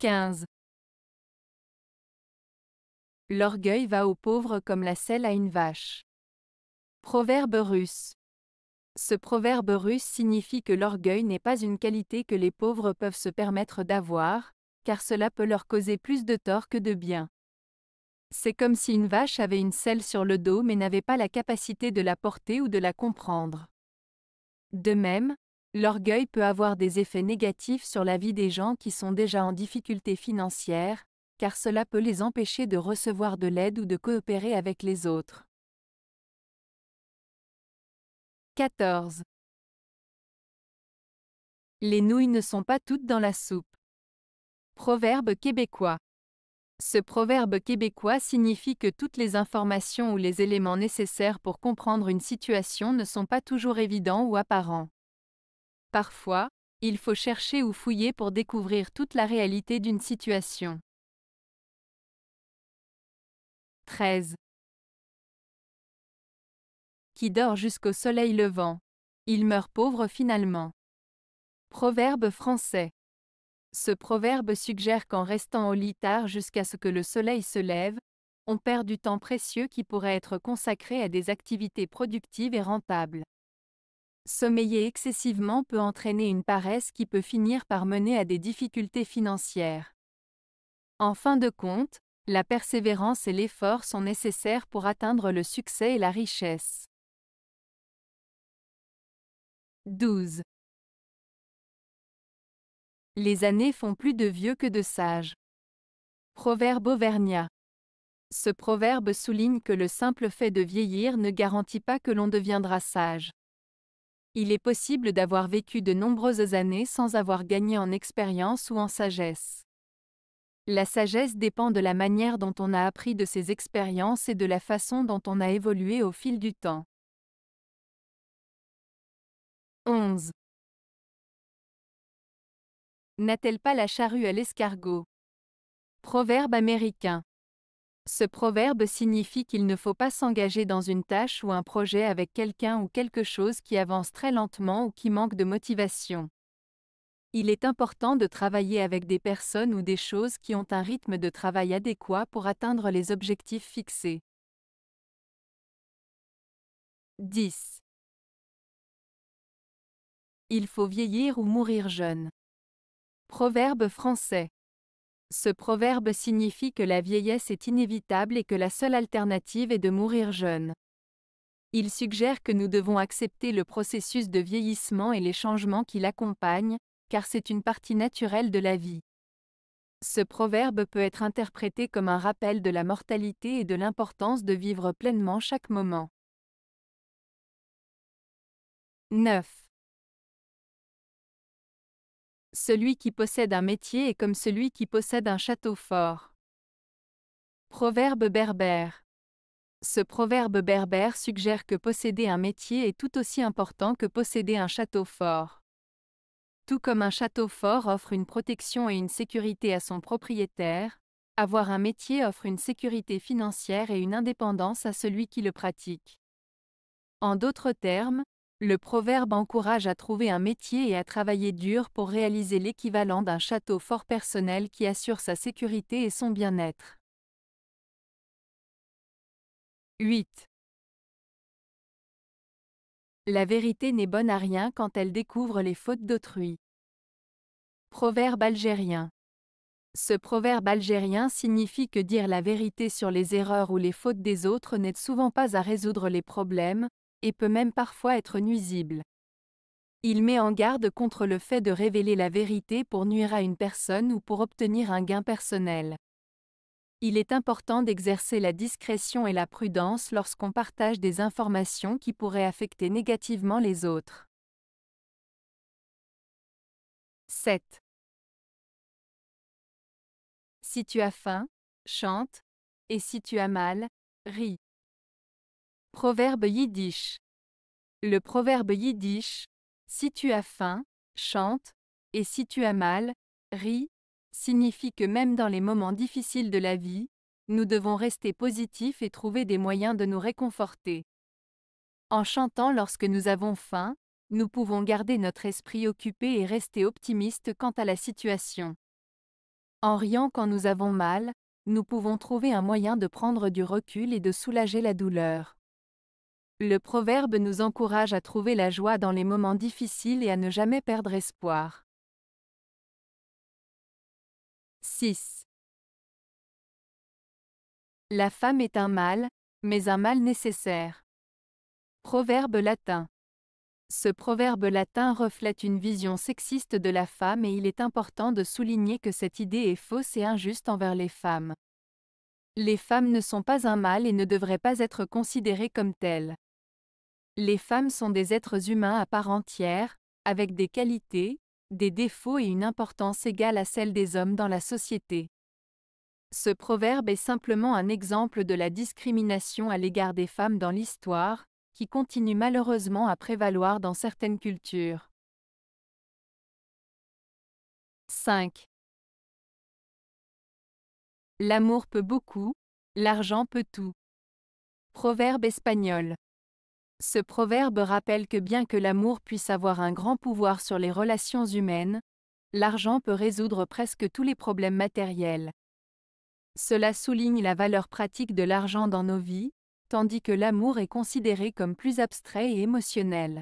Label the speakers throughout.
Speaker 1: 15. L'orgueil va aux pauvres comme la selle à une vache. Proverbe russe.
Speaker 2: Ce proverbe russe signifie que l'orgueil n'est pas une qualité que les pauvres peuvent se permettre d'avoir, car cela peut leur causer plus de tort que de bien. C'est comme si une vache avait une selle sur le dos mais n'avait pas la capacité de la porter ou de la comprendre. De même, L'orgueil peut avoir des effets négatifs sur la vie des gens qui sont déjà en difficulté financière, car cela peut les empêcher de recevoir de l'aide
Speaker 1: ou de coopérer avec les autres. 14. Les nouilles ne sont pas toutes dans la soupe. Proverbe québécois. Ce proverbe québécois signifie
Speaker 2: que toutes les informations ou les éléments nécessaires pour comprendre une situation ne sont pas toujours évidents ou apparents. Parfois, il faut chercher ou fouiller pour découvrir
Speaker 1: toute la réalité d'une situation. 13. Qui dort jusqu'au soleil levant. Il meurt pauvre finalement. Proverbe français.
Speaker 2: Ce proverbe suggère qu'en restant au lit tard jusqu'à ce que le soleil se lève, on perd du temps précieux qui pourrait être consacré à des activités productives et rentables. Sommeiller excessivement peut entraîner une paresse qui peut finir par mener à des difficultés financières. En fin de compte, la persévérance et l'effort
Speaker 1: sont nécessaires pour atteindre le succès et la richesse. 12. Les années font plus de vieux que de sages. Proverbe auvergnat. Ce
Speaker 2: proverbe souligne que le simple fait de vieillir ne garantit pas que l'on deviendra sage. Il est possible d'avoir vécu de nombreuses années sans avoir gagné en expérience ou en sagesse. La sagesse dépend de la manière dont on a appris de ses
Speaker 1: expériences et de la façon dont on a évolué au fil du temps. 11. N'a-t-elle pas la charrue à l'escargot Proverbe américain. Ce proverbe
Speaker 2: signifie qu'il ne faut pas s'engager dans une tâche ou un projet avec quelqu'un ou quelque chose qui avance très lentement ou qui manque de motivation. Il est important de travailler avec des personnes ou des choses qui ont un rythme de travail adéquat pour atteindre les objectifs
Speaker 1: fixés. 10. Il faut vieillir ou mourir jeune. Proverbe
Speaker 2: français. Ce proverbe signifie que la vieillesse est inévitable et que la seule alternative est de mourir jeune. Il suggère que nous devons accepter le processus de vieillissement et les changements qui l'accompagnent, car c'est une partie naturelle de la vie. Ce proverbe peut être interprété comme un rappel de la mortalité et de
Speaker 1: l'importance de vivre pleinement chaque moment. 9. Celui qui possède un
Speaker 2: métier est comme celui qui possède un château fort. Proverbe berbère. Ce proverbe berbère suggère que posséder un métier est tout aussi important que posséder un château fort. Tout comme un château fort offre une protection et une sécurité à son propriétaire, avoir un métier offre une sécurité financière et une indépendance à celui qui le pratique. En d'autres termes, le proverbe encourage à trouver un métier et à travailler dur pour réaliser l'équivalent d'un château
Speaker 1: fort personnel qui assure sa sécurité et son bien-être. 8. La vérité n'est bonne à rien quand elle découvre les fautes d'autrui. Proverbe
Speaker 2: algérien. Ce proverbe algérien signifie que dire la vérité sur les erreurs ou les fautes des autres n'aide souvent pas à résoudre les problèmes, et peut même parfois être nuisible. Il met en garde contre le fait de révéler la vérité pour nuire à une personne ou pour obtenir un gain personnel. Il est important d'exercer la discrétion et la prudence lorsqu'on partage des informations qui pourraient affecter négativement les
Speaker 1: autres. 7. Si tu as faim, chante, et si tu as mal, ris. Proverbe yiddish. Le proverbe
Speaker 2: yiddish, si tu as faim, chante, et si tu as mal, ris, signifie que même dans les moments difficiles de la vie, nous devons rester positifs et trouver des moyens de nous réconforter. En chantant lorsque nous avons faim, nous pouvons garder notre esprit occupé et rester optimistes quant à la situation. En riant quand nous avons mal, nous pouvons trouver un moyen de prendre du recul et de soulager la douleur. Le proverbe nous encourage à trouver la
Speaker 1: joie dans les moments difficiles et à ne jamais perdre espoir. 6. La femme est un mal, mais un mal nécessaire. Proverbe latin.
Speaker 2: Ce proverbe latin reflète une vision sexiste de la femme et il est important de souligner que cette idée est fausse et injuste envers les femmes. Les femmes ne sont pas un mal et ne devraient pas être considérées comme telles. Les femmes sont des êtres humains à part entière, avec des qualités, des défauts et une importance égale à celle des hommes dans la société. Ce proverbe est simplement un exemple de la discrimination à l'égard des femmes dans l'histoire, qui continue malheureusement à prévaloir
Speaker 1: dans certaines cultures. 5. L'amour peut beaucoup, l'argent peut tout. Proverbe espagnol. Ce proverbe rappelle que bien
Speaker 2: que l'amour puisse avoir un grand pouvoir sur les relations humaines, l'argent peut résoudre presque tous les problèmes matériels. Cela souligne la valeur pratique de l'argent
Speaker 1: dans nos vies, tandis que l'amour est considéré comme plus abstrait et émotionnel.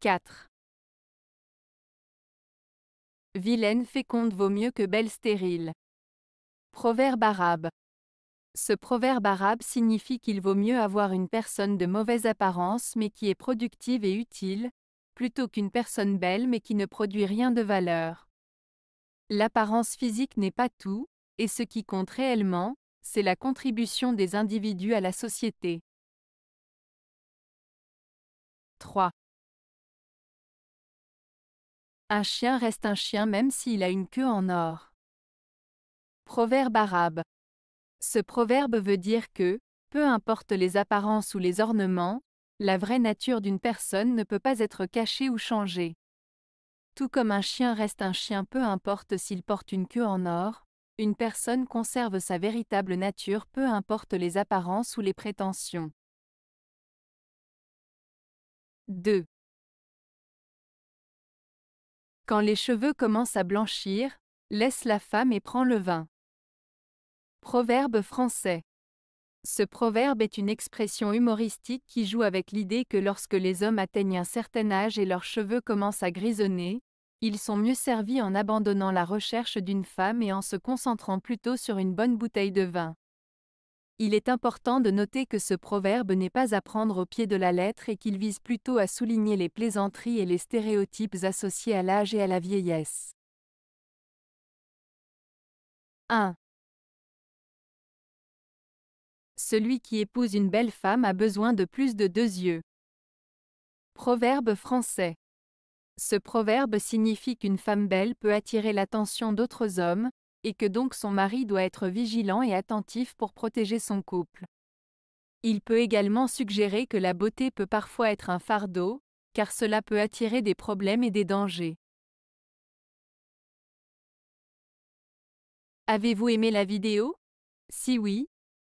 Speaker 1: 4. Vilaine féconde vaut mieux que belle stérile. Proverbe
Speaker 2: arabe. Ce proverbe arabe signifie qu'il vaut mieux avoir une personne de mauvaise apparence mais qui est productive et utile, plutôt qu'une personne belle mais qui ne produit rien de valeur. L'apparence physique n'est pas tout, et ce qui compte
Speaker 1: réellement, c'est la contribution des individus à la société. 3. Un chien reste un chien même s'il a une queue en or. Proverbe arabe.
Speaker 2: Ce proverbe veut dire que, peu importe les apparences ou les ornements, la vraie nature d'une personne ne peut pas être cachée ou changée. Tout comme un chien reste un chien peu importe s'il porte une queue en or, une personne conserve sa
Speaker 1: véritable nature peu importe les apparences ou les prétentions. 2. Quand les cheveux commencent à blanchir, laisse la femme et prends le vin.
Speaker 2: Proverbe français. Ce proverbe est une expression humoristique qui joue avec l'idée que lorsque les hommes atteignent un certain âge et leurs cheveux commencent à grisonner, ils sont mieux servis en abandonnant la recherche d'une femme et en se concentrant plutôt sur une bonne bouteille de vin. Il est important de noter que ce proverbe n'est pas à prendre au pied de la lettre et qu'il vise plutôt à souligner les plaisanteries et les stéréotypes associés à l'âge et à la
Speaker 1: vieillesse. 1. Celui qui épouse une belle femme a besoin de plus de deux
Speaker 2: yeux. Proverbe français. Ce proverbe signifie qu'une femme belle peut attirer l'attention d'autres hommes, et que donc son mari doit être vigilant et attentif pour protéger son couple. Il peut également suggérer que la beauté peut parfois être un fardeau, car cela peut attirer des problèmes et des dangers.
Speaker 1: Avez-vous aimé la vidéo Si oui,